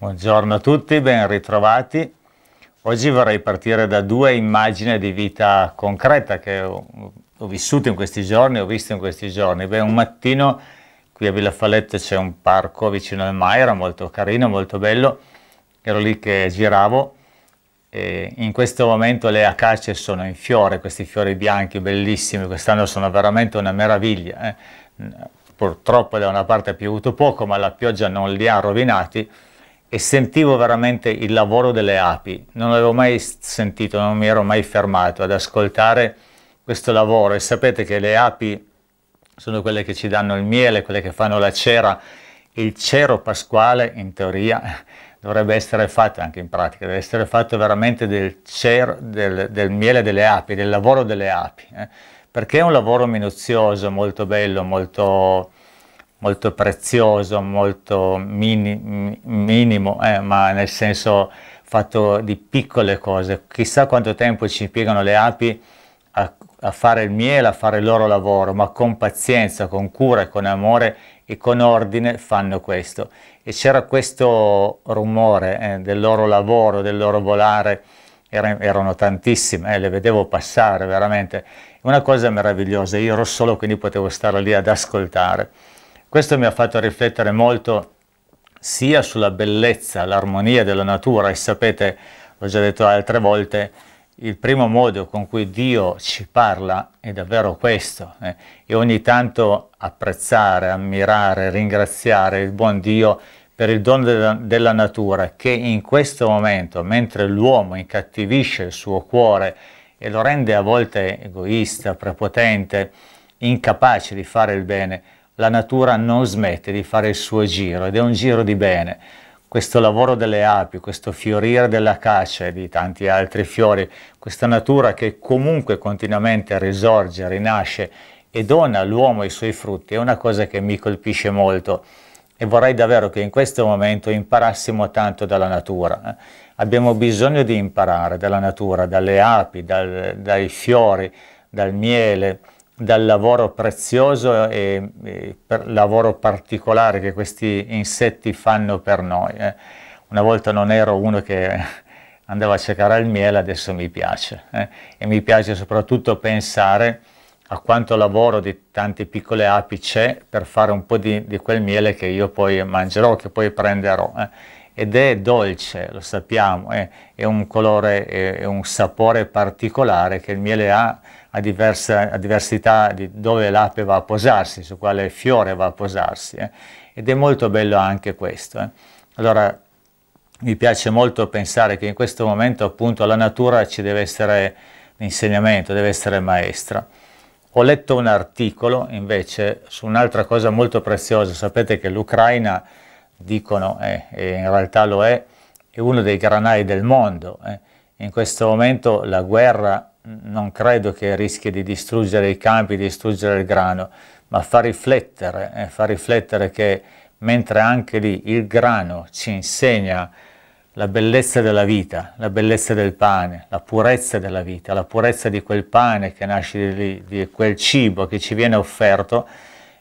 Buongiorno a tutti, ben ritrovati. Oggi vorrei partire da due immagini di vita concreta che ho, vissuto in questi giorni, ho visto in questi giorni. Beh, un mattino qui a Villa Falletto c'è un parco vicino al Maira, molto carino, molto bello. Ero lì che giravo e in questo momento le acacie sono in fiore, questi fiori bianchi bellissimi, quest'anno sono veramente una meraviglia. Eh. Purtroppo da una parte è piovuto poco, ma la pioggia non li ha rovinati e sentivo veramente il lavoro delle api, non l'avevo mai sentito, non mi ero mai fermato ad ascoltare questo lavoro e sapete che le api sono quelle che ci danno il miele, quelle che fanno la cera, il cero pasquale in teoria dovrebbe essere fatto anche in pratica, deve essere fatto veramente del, cero, del, del miele delle api, del lavoro delle api, eh? perché è un lavoro minuzioso, molto bello, molto molto prezioso, molto mini, minimo, eh, ma nel senso fatto di piccole cose. Chissà quanto tempo ci impiegano le api a, a, fare il miele, a fare il loro lavoro, ma con pazienza, con cura, con amore e con ordine fanno questo. E c'era questo rumore eh, del loro lavoro, del loro volare, era, erano tantissime, eh, le vedevo passare veramente. Una cosa meravigliosa, io ero solo quindi potevo stare lì ad ascoltare. Questo mi ha fatto riflettere molto sia sulla bellezza, l'armonia della natura e sapete, l'ho già detto altre volte, il primo modo con cui Dio ci parla è davvero questo eh? e ogni tanto apprezzare, ammirare, ringraziare il buon Dio per il dono della, della natura che in questo momento, mentre l'uomo incattivisce il suo cuore e lo rende a volte egoista, prepotente, incapace di fare il bene, la natura non smette di fare il suo giro ed è un giro di bene. Questo lavoro delle api, questo fiorire dell'acacia e di tanti altri fiori, questa natura che comunque continuamente risorge, rinasce e dona all'uomo i suoi frutti, è una cosa che mi colpisce molto e vorrei davvero che in questo momento imparassimo tanto dalla natura. Eh. Abbiamo bisogno di imparare dalla natura, dalle api, dal, dai fiori, dal miele, dal lavoro prezioso e, e per lavoro particolare che questi insetti fanno per noi. Eh. Una volta non ero uno che andava a cercare il miele, adesso mi piace. Eh. E mi piace soprattutto pensare a quanto lavoro di tante piccole api c'è per fare un po' di, di, quel miele che io poi mangerò, che poi prenderò. Eh. Ed è dolce, lo sappiamo, eh. è un colore, è, è un sapore particolare che il miele ha a, diversa, a diversità di dove l'ape va a posarsi, su quale fiore va a posarsi. Eh? Ed è molto bello anche questo. Eh? Allora, mi piace molto pensare che in questo momento appunto la natura ci deve essere l'insegnamento, deve essere maestra. Ho letto un articolo invece su un'altra cosa molto preziosa, sapete che l'Ucraina, dicono, eh, e in realtà lo è, è uno dei granai del mondo. Eh. In questo momento la guerra non credo che rischi di distruggere i campi, di distruggere il grano, ma fa riflettere, eh, fa riflettere che mentre anche lì il grano ci insegna la bellezza della vita, la bellezza del pane, la purezza della vita, la purezza di quel pane che nasce di, di quel cibo che ci viene offerto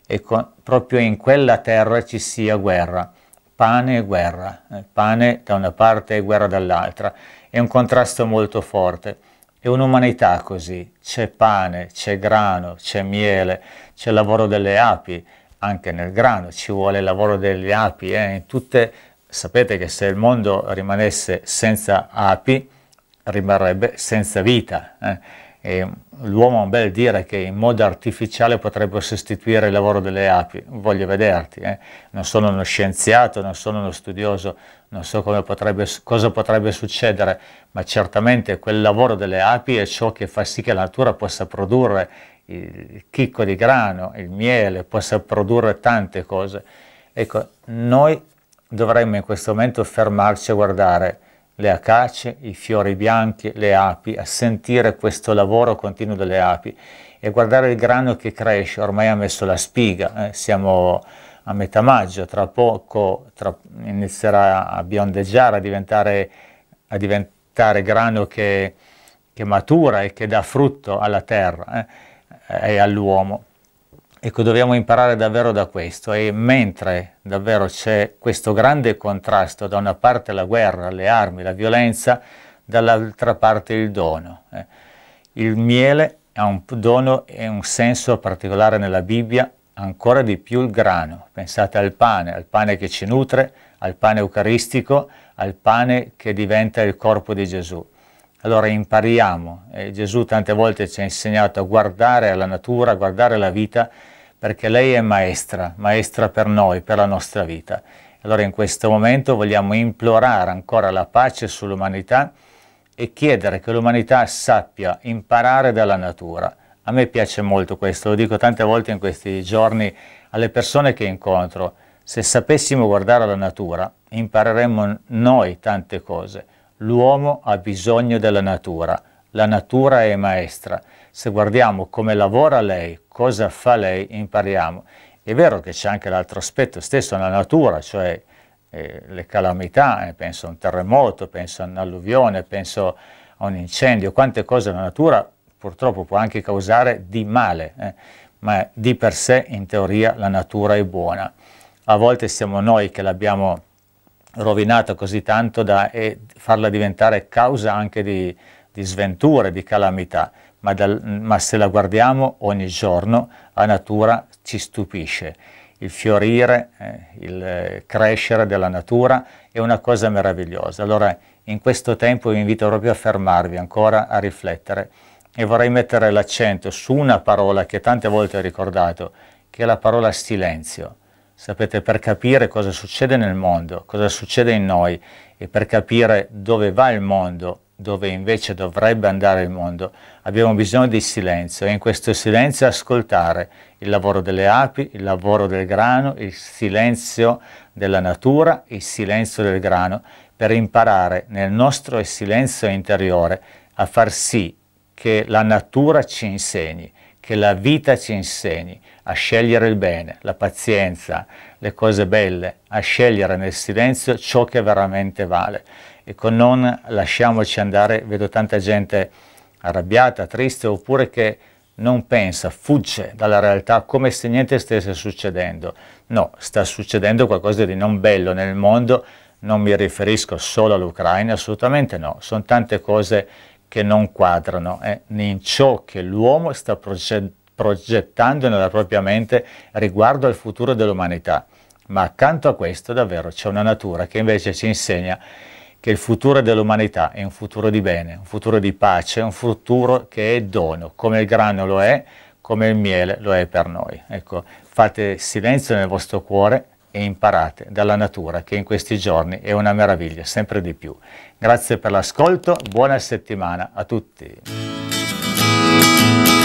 e con, proprio in quella terra ci sia guerra, pane e guerra, eh, pane da una parte e guerra dall'altra, è un contrasto molto forte è un'umanità così, c'è pane, c'è grano, c'è miele, c'è lavoro delle api, anche nel grano ci vuole il lavoro delle api, eh? tutte, sapete che se il mondo rimanesse senza api rimarrebbe senza vita. Eh? l'uomo ha un bel dire che in modo artificiale potrebbe sostituire il lavoro delle api, voglio vederti, eh? non sono uno scienziato, non sono uno studioso, non so potrebbe, cosa potrebbe succedere, ma certamente quel lavoro delle api è ciò che fa sì che la natura possa produrre il chicco di grano, il miele, possa produrre tante cose. Ecco, noi dovremmo in questo momento fermarci a guardare le acace, i fiori bianchi, le api, a sentire questo lavoro continuo delle api e guardare il grano che cresce, ormai ha messo la spiga, eh? siamo a metà maggio, tra poco tra, inizierà a biondeggiare, a diventare, a diventare grano che, che, matura e che dà frutto alla terra eh? e all'uomo. Ecco, dobbiamo imparare davvero da questo e mentre davvero c'è questo grande contrasto, da una parte la guerra, le armi, la violenza, dall'altra parte il dono. Eh. Il miele ha un dono e un senso particolare nella Bibbia, ancora di più il grano. Pensate al pane, al pane che ci nutre, al pane eucaristico, al pane che diventa il corpo di Gesù allora impariamo. Eh, Gesù tante volte ci ha insegnato a guardare alla natura, a guardare alla vita, perché lei è maestra, maestra per noi, per la nostra vita. Allora in questo momento vogliamo implorare ancora la pace sull'umanità e chiedere che l'umanità sappia imparare dalla natura. A me piace molto questo, lo dico tante volte in questi giorni alle persone che incontro. Se sapessimo guardare alla natura, impareremmo noi tante cose L'uomo ha bisogno della natura, la natura è maestra. Se guardiamo come lavora lei, cosa fa lei, impariamo. È vero che c'è anche l'altro aspetto stesso la natura, cioè eh, le calamità, eh, penso a un terremoto, penso a un'alluvione, penso a un incendio, quante cose la natura purtroppo può anche causare di male, eh, ma di per sé in teoria la natura è buona. A volte siamo noi che l'abbiamo rovinata così tanto da farla diventare causa anche di, di sventure, di calamità, ma, dal, ma se la guardiamo ogni giorno la natura ci stupisce il fiorire, eh, il eh, crescere della natura è una cosa meravigliosa. Allora in questo tempo vi invito proprio a fermarvi ancora, a riflettere e vorrei mettere l'accento su una parola che tante volte ho ricordato, che è la parola silenzio. Sapete, per capire cosa succede nel mondo, cosa succede in noi e per capire dove va il mondo, dove invece dovrebbe andare il mondo, abbiamo bisogno di silenzio e in questo silenzio ascoltare il lavoro delle api, il lavoro del grano, il silenzio della natura, il silenzio del grano, per imparare nel nostro silenzio interiore a far sì che la natura ci insegni che la vita ci insegni a scegliere il bene, la pazienza, le cose belle, a scegliere nel silenzio ciò che veramente vale. Ecco, non lasciamoci andare, vedo tanta gente arrabbiata, triste, oppure che non pensa, fugge dalla realtà come se niente stesse succedendo. No, sta succedendo qualcosa di non bello nel mondo, non mi riferisco solo all'Ucraina, assolutamente no, sono tante cose che non quadrano eh, in ciò che l'uomo sta progettando nella propria mente riguardo al futuro dell'umanità. Ma accanto a questo davvero c'è una natura che invece ci insegna che il futuro dell'umanità è un futuro di bene, un futuro di pace, un futuro che è dono, come il grano lo è, come il miele lo è per noi. Ecco, fate silenzio nel vostro cuore e imparate dalla natura che in questi giorni è una meraviglia sempre di più. Grazie per l'ascolto, buona settimana a tutti.